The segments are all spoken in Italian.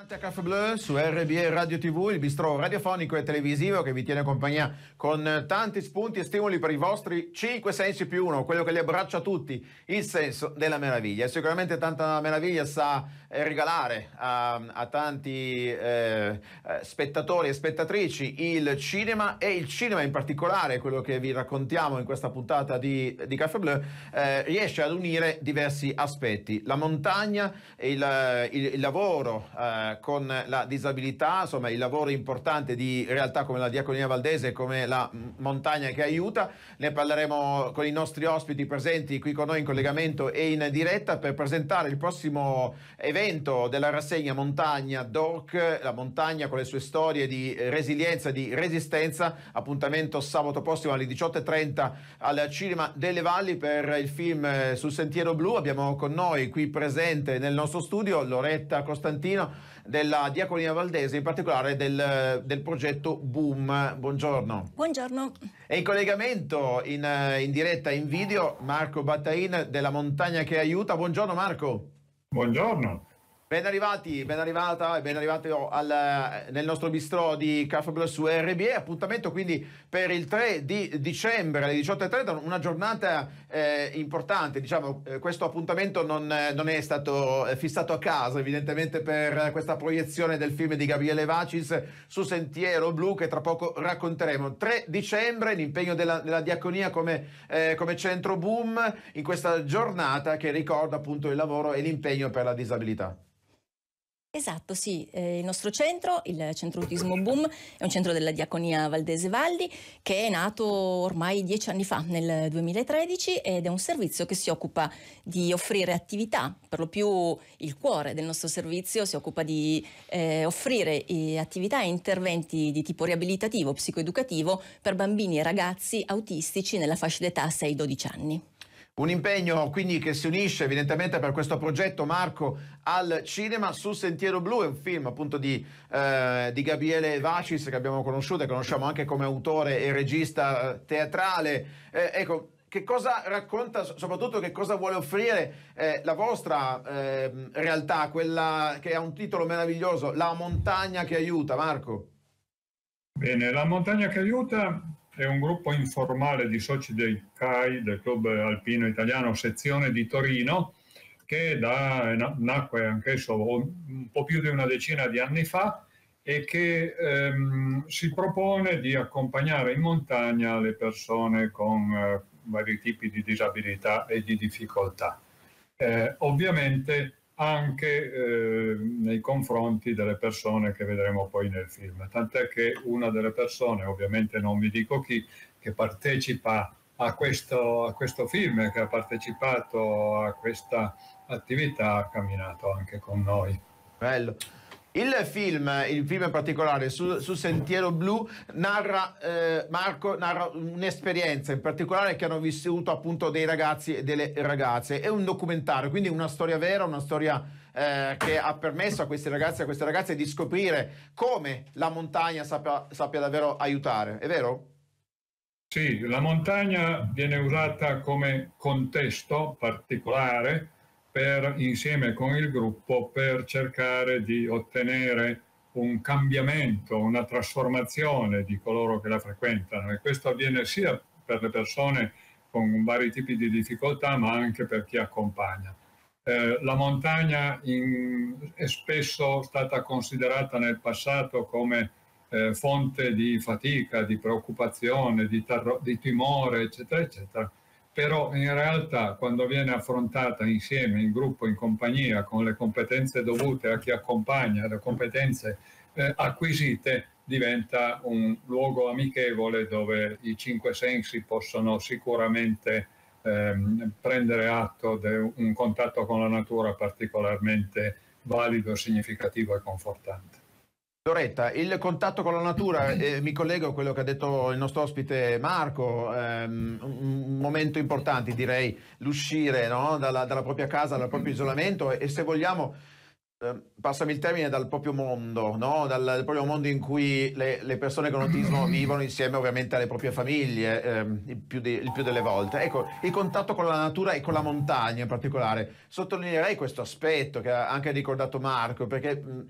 Bentornati a Caffè Bleu su RBE Radio TV, il bistro radiofonico e televisivo che vi tiene compagnia con tanti spunti e stimoli per i vostri 5 sensi più uno, quello che li abbraccia tutti, il senso della meraviglia. sicuramente tanta meraviglia sa eh, regalare a, a tanti eh, eh, spettatori e spettatrici il cinema e il cinema in particolare, quello che vi raccontiamo in questa puntata di, di Caffè Bleu, eh, riesce ad unire diversi aspetti. La montagna, il, il, il lavoro, eh, eh, con la disabilità, insomma il lavoro importante di realtà come la Diaconia Valdese, come la montagna che aiuta. Ne parleremo con i nostri ospiti presenti qui con noi in collegamento e in diretta per presentare il prossimo evento della rassegna Montagna DOC, la montagna con le sue storie di resilienza, di resistenza. Appuntamento sabato prossimo alle 18.30 al Cinema delle Valli per il film eh, Sul Sentiero Blu. Abbiamo con noi qui presente nel nostro studio Loretta Costantino della Diaconia Valdese, in particolare del, del progetto Boom. Buongiorno. Buongiorno. E in collegamento in, eh, in, diretta in video Marco Battain della Montagna che aiuta. Buongiorno Marco. Buongiorno. Ben arrivati, ben arrivata e ben arrivati al, nel nostro bistro di Caffè Blu su RBE. Appuntamento quindi per il 3 di dicembre alle 18.30, una giornata eh, importante. Diciamo, eh, questo appuntamento non, eh, non, è stato eh, fissato a casa evidentemente per questa proiezione del film di Gabriele Vacis su Sentiero Blu che tra poco racconteremo. 3 dicembre, l'impegno della, della diaconia come, eh, come centro boom in questa giornata che ricorda appunto il lavoro e l'impegno per la disabilità. Esatto, sì, eh, il nostro centro, il Centro Autismo Boom, è un centro della Diaconia Valdese Valli che è nato ormai dieci anni fa, nel 2013, ed è un servizio che si occupa di offrire attività, per lo più il cuore del nostro servizio si occupa di eh, offrire eh, attività e interventi di tipo riabilitativo, psicoeducativo per bambini e ragazzi autistici nella fascia d'età 6-12 anni. Un impegno quindi che si unisce evidentemente per questo progetto Marco al cinema su Sentiero Blu, è un film appunto di, eh, di Gabriele Vacis che abbiamo conosciuto e conosciamo anche come autore e regista eh, teatrale. Eh, ecco, che cosa racconta, soprattutto che cosa vuole offrire eh, la vostra ehm, realtà, quella che ha un titolo meraviglioso, La montagna che aiuta, Marco? Bene, La montagna che aiuta è un gruppo informale di soci del CAI, del Club Alpino Italiano, sezione di Torino, che da, nacque anch'esso un po' più di una decina di anni fa e che ehm, si propone di accompagnare in montagna le persone con eh, vari tipi di disabilità e di difficoltà. Eh, ovviamente anche eh, nei confronti delle persone che vedremo poi nel film. Tant'è che una delle persone, ovviamente non vi dico chi, che partecipa a questo, a questo film, che ha partecipato a questa attività, ha camminato anche con noi. Bello. Il film, il film in particolare, su, su Sentiero Blu, narra, eh, Marco, narra un'esperienza in particolare che hanno vissuto appunto dei ragazzi e delle ragazze. È un documentario, quindi una storia vera, una storia eh, che ha permesso a questi ragazzi e a queste ragazze di scoprire come la montagna sappia, sappia davvero aiutare. È vero? Sì, la montagna viene usata come contesto particolare per, insieme con il gruppo per cercare di ottenere un cambiamento, una trasformazione di coloro che la frequentano e questo avviene sia per le persone con vari tipi di difficoltà ma anche per chi accompagna. Eh, la montagna in, è spesso stata considerata nel passato come eh, fonte di fatica, di preoccupazione, di, di timore, eccetera, eccetera però in realtà quando viene affrontata insieme, in gruppo, in compagnia, con le competenze dovute a chi accompagna, le competenze eh, acquisite, diventa un luogo amichevole dove i cinque sensi possono sicuramente ehm, prendere atto di un contatto con la natura particolarmente valido, significativo e confortante. Loretta, il contatto con la natura, eh, mi collego a quello che ha detto il nostro ospite Marco, ehm, un momento importante direi, l'uscire no? dalla, dalla, propria casa, dal proprio isolamento e, se vogliamo, eh, passami il termine, dal proprio mondo, no? dal, dal, proprio mondo in cui le, le, persone con autismo vivono insieme ovviamente alle proprie famiglie, ehm, il, più di, il più delle volte. Ecco, il contatto con la natura e con la montagna in particolare, sottolineerei questo aspetto che ha anche ricordato Marco, perché... Mh,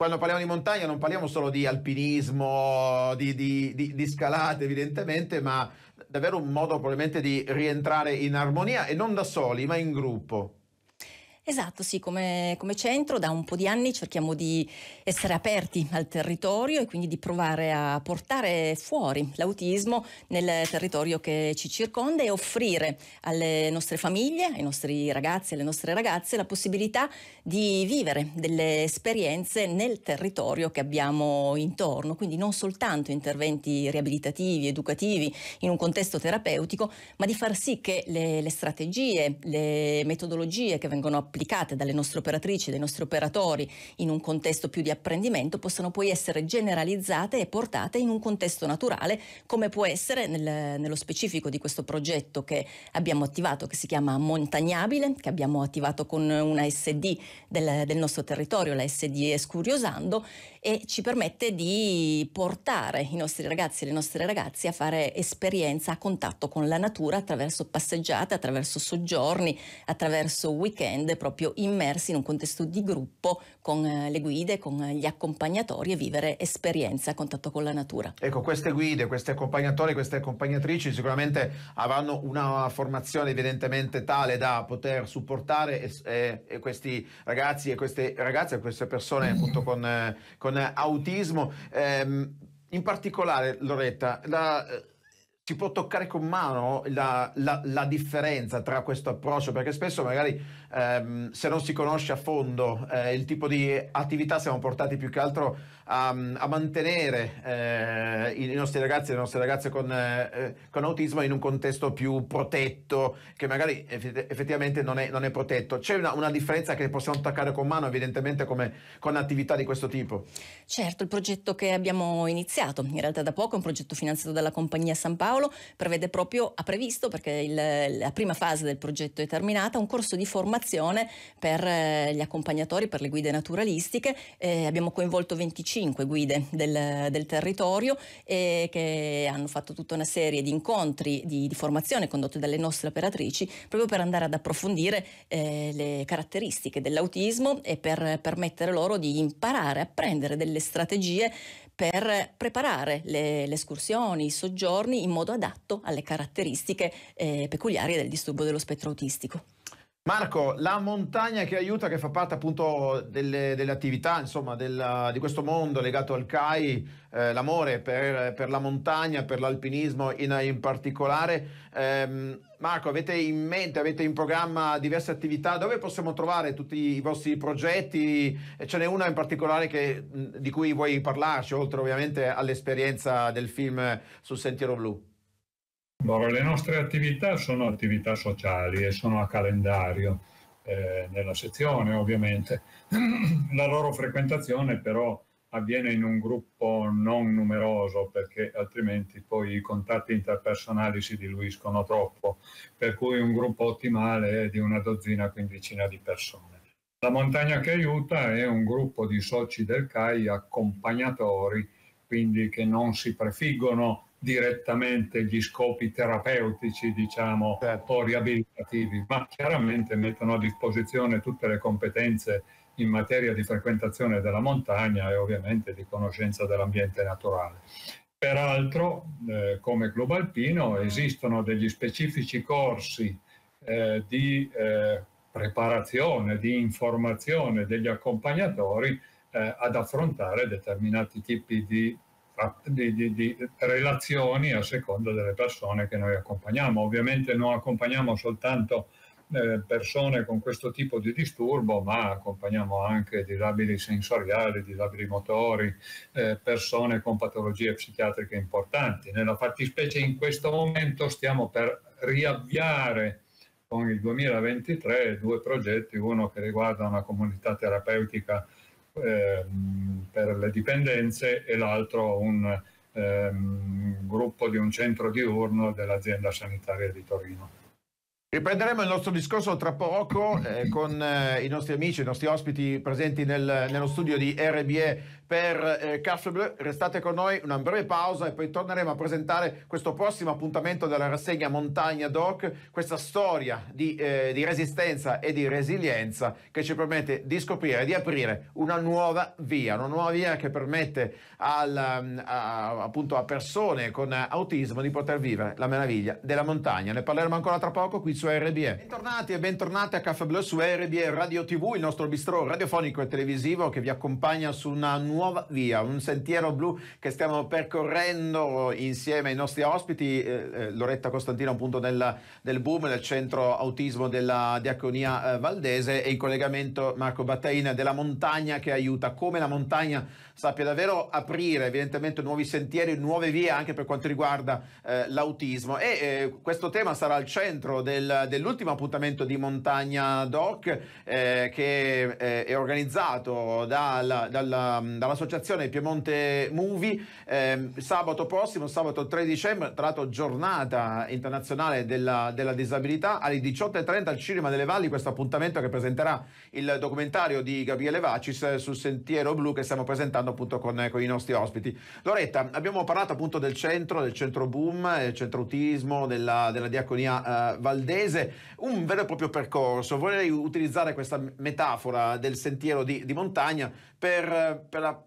quando parliamo di montagna non parliamo solo di alpinismo, di, di, di, di, scalate evidentemente, ma davvero un modo probabilmente di rientrare in armonia e non da soli, ma in gruppo. Esatto, sì, come, come, centro da un po' di anni cerchiamo di essere aperti al territorio e quindi di provare a portare fuori l'autismo nel territorio che ci circonda e offrire alle nostre famiglie, ai nostri ragazzi e alle nostre ragazze la possibilità di vivere delle esperienze nel territorio che abbiamo intorno, quindi non soltanto interventi riabilitativi, educativi in un contesto terapeutico, ma di far sì che le, le strategie, le metodologie che vengono applicate applicate dalle nostre operatrici, dai nostri operatori in un contesto più di apprendimento, possono poi essere generalizzate e portate in un contesto naturale, come può essere nel, nello specifico di questo progetto che abbiamo attivato, che si chiama Montagnabile, che abbiamo attivato con una SD del, del nostro territorio, la SD Escuriosando, e ci permette di portare i nostri ragazzi e le nostre ragazze a fare esperienza a contatto con la natura attraverso passeggiate, attraverso soggiorni, attraverso weekend, proprio proprio immersi in un contesto di gruppo con eh, le guide, con eh, gli accompagnatori e vivere esperienza a contatto con la natura. Ecco, queste guide, questi accompagnatori, queste accompagnatrici sicuramente avranno una formazione evidentemente tale da poter supportare e, questi ragazzi e queste ragazze, queste persone appunto con, eh, con autismo. Ehm, in particolare, Loretta, la si può toccare con mano la, la, la, differenza tra questo approccio, perché spesso magari ehm, se non si conosce a fondo eh, il tipo di attività siamo portati più che altro a, ehm, a mantenere eh, i nostri ragazzi e le nostre ragazze con, eh, con, autismo in un contesto più protetto, che magari effettivamente non è, non è protetto. C'è una, una, differenza che possiamo toccare con mano, evidentemente, come, con attività di questo tipo? Certo, il progetto che abbiamo iniziato, in realtà da poco, è un progetto finanziato dalla Compagnia San Paolo, prevede proprio, ha previsto, perché il, la prima fase del progetto è terminata, un corso di formazione per eh, gli accompagnatori, per le guide naturalistiche. Eh, abbiamo coinvolto 25 5 guide del, del territorio eh, che hanno fatto tutta una serie di incontri di, di, formazione condotti dalle nostre operatrici proprio per andare ad approfondire eh, le caratteristiche dell'autismo e per permettere loro di imparare, a prendere delle strategie per preparare le, le escursioni, i soggiorni in modo adatto alle caratteristiche eh, peculiari del disturbo dello spettro autistico. Marco, la montagna che aiuta, che fa parte appunto delle, delle attività, insomma, della, di questo mondo legato al CAI, eh, l'amore per, per, la montagna, per l'alpinismo in, in particolare. Eh, Marco, avete in mente, avete in programma diverse attività, dove possiamo trovare tutti i vostri progetti? Ce n'è una in particolare che, di cui vuoi parlarci, oltre ovviamente all'esperienza del film sul Sentiero Blu. Allora, boh, le nostre attività sono attività sociali e sono a calendario eh, nella sezione ovviamente. La loro frequentazione però avviene in un gruppo non numeroso perché altrimenti poi i contatti interpersonali si diluiscono troppo, per cui un gruppo ottimale è di una dozzina, quindicina di persone. La montagna che aiuta è un gruppo di soci del CAI accompagnatori, quindi che non si prefiggono direttamente gli scopi terapeutici, diciamo, certo. o riabilitativi, ma chiaramente mettono a disposizione tutte le competenze in materia di frequentazione della montagna e ovviamente di conoscenza dell'ambiente naturale. Peraltro, eh, come club alpino, esistono degli specifici corsi eh, di eh, preparazione, di informazione degli accompagnatori eh, ad affrontare determinati tipi di di, di, di, relazioni a seconda delle persone che noi accompagniamo. Ovviamente non accompagniamo soltanto eh, persone con questo tipo di disturbo, ma accompagniamo anche disabili sensoriali, disabili motori, eh, persone con patologie psichiatriche importanti. Nella fattispecie in questo momento stiamo per riavviare con il 2023 due progetti, uno che riguarda una comunità terapeutica Ehm, per le dipendenze e l'altro un ehm, gruppo di un centro diurno dell'azienda sanitaria di Torino. Riprenderemo il nostro discorso tra poco eh, con eh, i nostri amici, i nostri ospiti presenti nel, nello studio di RBE per eh, Café Bleu. Restate con noi una breve pausa e poi torneremo a presentare questo prossimo appuntamento della rassegna Montagna Doc, questa storia di, eh, di resistenza e di resilienza che ci permette di scoprire, di aprire una nuova via, una nuova via che permette al, a, appunto a persone con autismo di poter vivere la meraviglia della montagna. Ne parleremo ancora tra poco qui su RBE. Bentornati e bentornati a Café Bleu su RBE Radio TV, il nostro bistrò radiofonico e televisivo che vi accompagna su una nuova nuova via, un sentiero blu che stiamo percorrendo insieme ai nostri ospiti, eh, eh Loretta Costantino appunto del, del BUM, del Centro Autismo della Diaconia eh, Valdese e in collegamento Marco Battaina della montagna che aiuta, come la montagna sappia davvero aprire evidentemente nuovi sentieri, nuove vie anche per quanto riguarda eh, l'autismo e eh, questo tema sarà al centro del, dell'ultimo appuntamento di Montagna Doc eh, che è organizzato dalla, dalla, dalla dall'associazione Piemonte Movie eh, sabato prossimo, sabato 3 dicembre, tra l'altro giornata internazionale della, della disabilità, alle 18.30 al Cinema delle Valli, questo appuntamento che presenterà il documentario di Gabriele Vacis sul Sentiero Blu che stiamo presentando appunto con, con i nostri ospiti. Loretta, abbiamo parlato appunto del centro, del centro boom, del centro autismo, della, della diaconia eh, valdese, un vero e proprio percorso. Vorrei utilizzare questa metafora del sentiero di, di montagna per, per la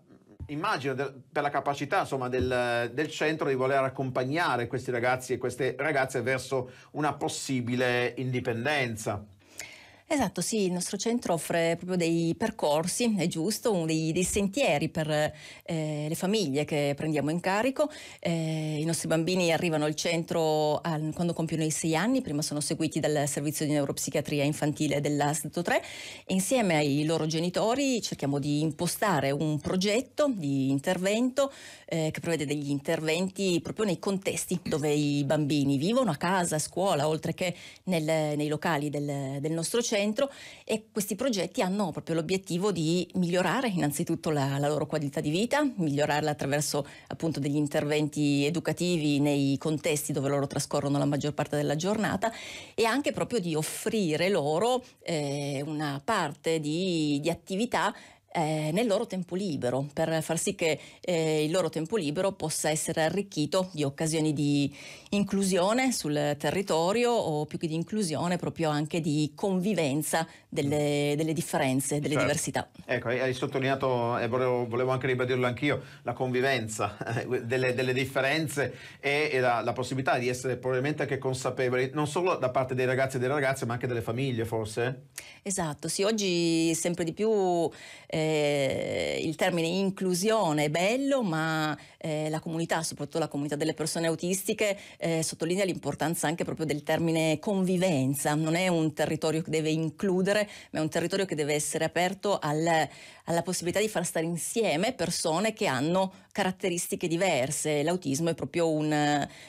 immagino per la capacità insomma, del, del, centro di voler accompagnare questi ragazzi e queste ragazze verso una possibile indipendenza. Esatto, sì, il nostro centro offre proprio dei percorsi, è giusto, dei, dei sentieri per eh, le famiglie che prendiamo in carico. Eh, I nostri bambini arrivano al centro al, quando compiono i sei anni, prima sono seguiti dal servizio di neuropsichiatria infantile dell'ASDTO 3 insieme ai loro genitori cerchiamo di impostare un progetto di intervento eh, che prevede degli interventi proprio nei contesti dove i bambini vivono, a casa, a scuola, oltre che nel, nei locali del, del nostro centro dentro e questi progetti hanno proprio l'obiettivo di migliorare innanzitutto la, la loro qualità di vita, migliorarla attraverso appunto degli interventi educativi nei contesti dove loro trascorrono la maggior parte della giornata e anche proprio di offrire loro eh, una parte di, di attività eh, nel loro tempo libero, per far sì che eh, il loro tempo libero possa essere arricchito di occasioni di inclusione sul territorio o più che di inclusione proprio anche di convivenza delle, mm. delle differenze, delle certo. diversità. Ecco, hai sottolineato, e volevo, volevo, anche ribadirlo anch'io, la convivenza eh, delle, delle, differenze e, e la, la, possibilità di essere probabilmente anche consapevoli, non solo da parte dei ragazzi e delle ragazze, ma anche delle famiglie forse. Esatto, sì, oggi sempre di più... Eh, eh, il termine inclusione è bello, ma eh, la comunità, soprattutto la comunità delle persone autistiche, eh, sottolinea l'importanza anche proprio del termine convivenza. Non è un territorio che deve includere, ma è un territorio che deve essere aperto al, alla possibilità di far stare insieme persone che hanno caratteristiche diverse. L'autismo è proprio un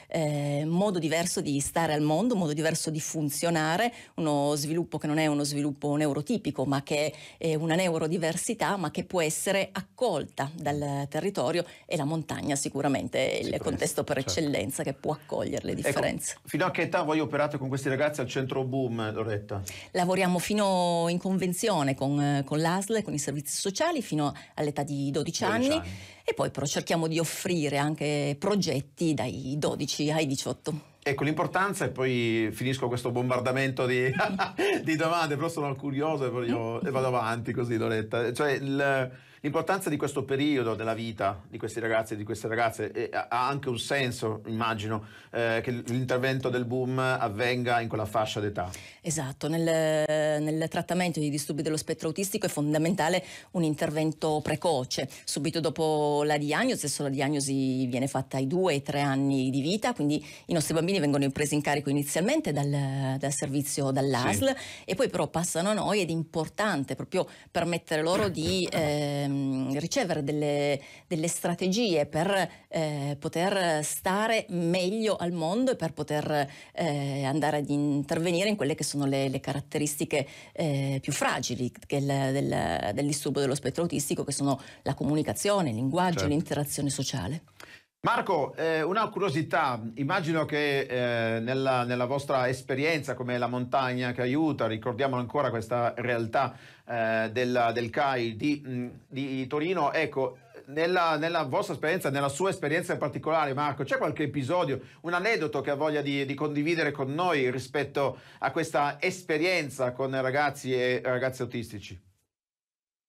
eh, modo diverso di stare al mondo, un modo diverso di funzionare, uno sviluppo che non è uno sviluppo neurotipico, ma che è una neurodiversità, ma che può essere accolta dal territorio e la montagna sicuramente è il sicuramente, contesto per certo. eccellenza che può accogliere le ecco, differenze. Ecco, fino a che età voi operate con questi ragazzi al centro Boom, Loretta? Lavoriamo fino in convenzione con, con l'ASL, con i servizi sociali, fino all'età di 12, 12 anni. anni e poi però cerchiamo di offrire anche progetti dai 12 ai 18. Ecco, l'importanza, e poi finisco questo bombardamento di, di domande, però sono curioso e, voglio, e vado avanti così, Loretta. Cioè, il, L'importanza di questo periodo della vita di questi ragazzi e di queste ragazze ha anche un senso, immagino, eh, che l'intervento del boom avvenga in quella fascia d'età. Esatto, nel, nel trattamento di disturbi dello spettro autistico è fondamentale un intervento precoce, subito dopo la diagnosi, adesso la diagnosi viene fatta ai 2 ai 3 anni di vita, quindi i nostri bambini vengono presi in carico inizialmente dal, dal servizio dall'ASL sì. e poi però passano a noi ed è importante proprio permettere loro di... Eh, ehm, ricevere delle, delle, strategie per eh, poter stare meglio al mondo e per poter eh, andare ad intervenire in quelle che sono le, le caratteristiche eh, più fragili del, del, del, disturbo dello spettro autistico, che sono la comunicazione, il linguaggio, certo. l'interazione sociale. Marco, eh, una curiosità, immagino che eh, nella, nella, vostra esperienza come la montagna che aiuta, ricordiamo ancora questa realtà eh, della, del CAI di, mm, di Torino, ecco, nella, nella, vostra esperienza, nella sua esperienza in particolare, Marco, c'è qualche episodio, un aneddoto che ha voglia di, di, condividere con noi rispetto a questa esperienza con ragazzi e ragazzi autistici?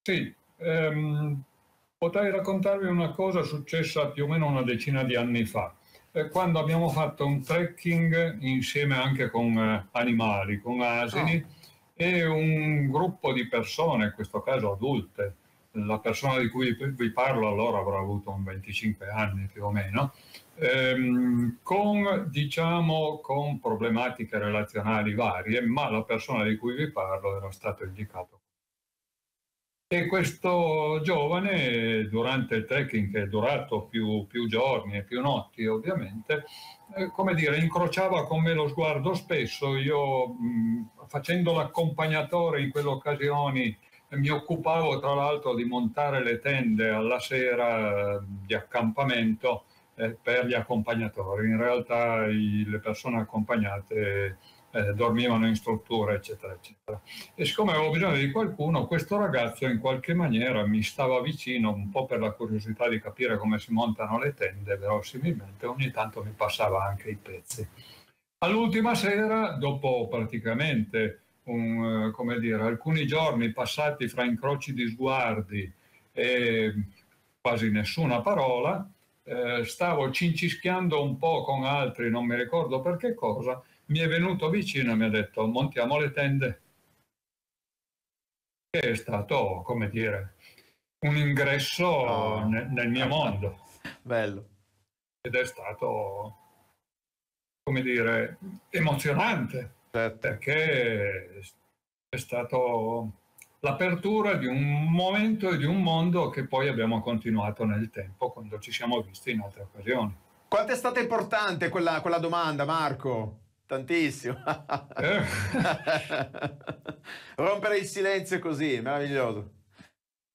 Sì, um potrei raccontarvi una cosa successa più o meno una decina di anni fa, eh, quando abbiamo fatto un trekking insieme anche con eh, animali, con asini, oh. e un gruppo di persone, in questo caso adulte, la persona di cui vi parlo allora avrà avuto un 25 anni più o meno, ehm, con, diciamo, con problematiche relazionali varie, ma la persona di cui vi parlo era stato indicato e questo giovane, durante il trekking che è durato più, più giorni e più notti ovviamente, eh, come dire, incrociava con me lo sguardo spesso, io mh, facendo l'accompagnatore in quelle occasioni eh, mi occupavo tra l'altro di montare le tende alla sera eh, di accampamento eh, per gli accompagnatori, in realtà i, le persone accompagnate eh, dormivano in struttura, eccetera, eccetera. E siccome avevo bisogno di qualcuno, questo ragazzo in qualche maniera mi stava vicino, un po' per la curiosità di capire come si montano le tende, verosimilmente ogni tanto mi passava anche i pezzi. All'ultima sera, dopo praticamente un, eh, dire, alcuni giorni passati fra incroci di sguardi e quasi nessuna parola, eh, stavo cincischiando un po' con altri, non mi ricordo per che cosa, mi è venuto vicino e mi ha detto montiamo le tende. Che è stato, come dire, un ingresso oh. Ah. nel, nel mio mondo. Bello. Ed è stato, come dire, emozionante, certo. perché è stato l'apertura di un momento e di un mondo che poi abbiamo continuato nel tempo quando ci siamo visti in altre occasioni. Quanto è stata importante quella, quella domanda, Marco? tantissimo. Eh. Rompere il silenzio così, meraviglioso.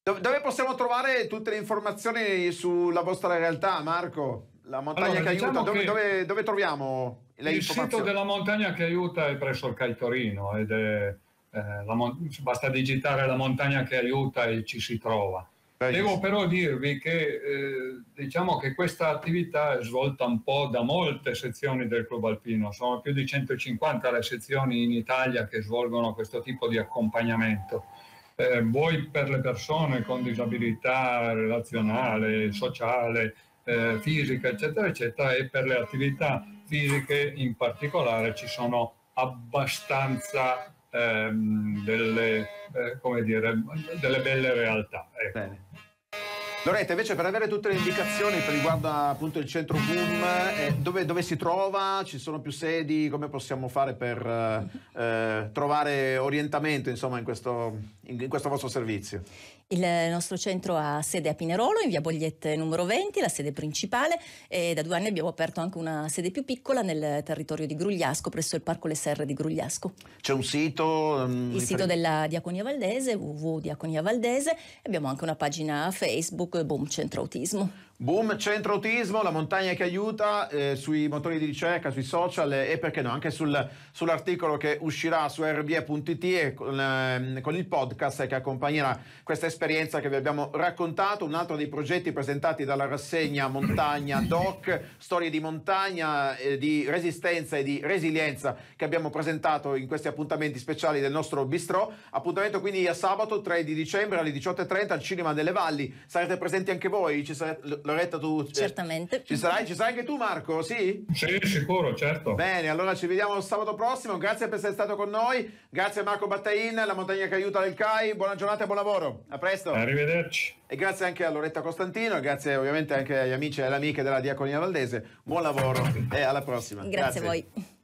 Dove possiamo trovare tutte le informazioni sulla vostra realtà, Marco? La montagna allora, che diciamo aiuta, che dove, dove, troviamo le Il sito della montagna che aiuta è presso il Caitorino ed è, eh, la, basta digitare la montagna che aiuta e ci si trova. Devo però dirvi che eh, diciamo che questa attività è svolta un po' da molte sezioni del Club Alpino, sono più di 150 le sezioni in Italia che svolgono questo tipo di accompagnamento. Eh, voi per le persone con disabilità relazionale, sociale, eh, fisica, eccetera, eccetera, e per le attività fisiche in particolare ci sono abbastanza ehm, delle, eh, dire, delle, belle realtà. Ecco. Loretta, invece per avere tutte le indicazioni per riguardo appunto il centro boom, eh, dove, dove, si trova, ci sono più sedi, come possiamo fare per eh, eh trovare orientamento insomma, in, questo, in, questo vostro servizio? Il nostro centro ha sede a Pinerolo, in via Bogliette numero 20, la sede principale, e da due anni abbiamo aperto anche una sede più piccola nel territorio di Grugliasco, presso il Parco Le Serre di Grugliasco. C'è un sito? Um, il sito della Diaconia Valdese, www.diaconiavaldese, abbiamo anche una pagina Facebook koliko je bum Boom, centro autismo, la montagna che aiuta eh, sui motori di ricerca, sui social e perché no, anche sul, sull'articolo che uscirà su rbe.it e con, eh, con, il podcast che accompagnerà questa esperienza che vi abbiamo raccontato, un altro dei progetti presentati dalla rassegna Montagna Doc, storie di montagna, eh, di resistenza e di resilienza che abbiamo presentato in questi appuntamenti speciali del nostro bistrò. Appuntamento quindi a sabato 3 di dicembre alle 18.30 al Cinema delle Valli, sarete presenti anche voi, ci sarete Loretta, tu cioè, Certamente. ci sarai? Ci sarai anche tu, Marco? Sì? Sì, sicuro, certo. Bene, allora ci vediamo sabato prossimo. Grazie per essere stato con noi. Grazie a Marco Battain, la montagna che aiuta del CAI. Buona giornata e buon lavoro. A presto. Arrivederci. E grazie anche a Loretta Costantino grazie ovviamente anche agli amici e alle amiche della Diaconia Valdese. Buon lavoro e alla prossima. Grazie, grazie. a voi.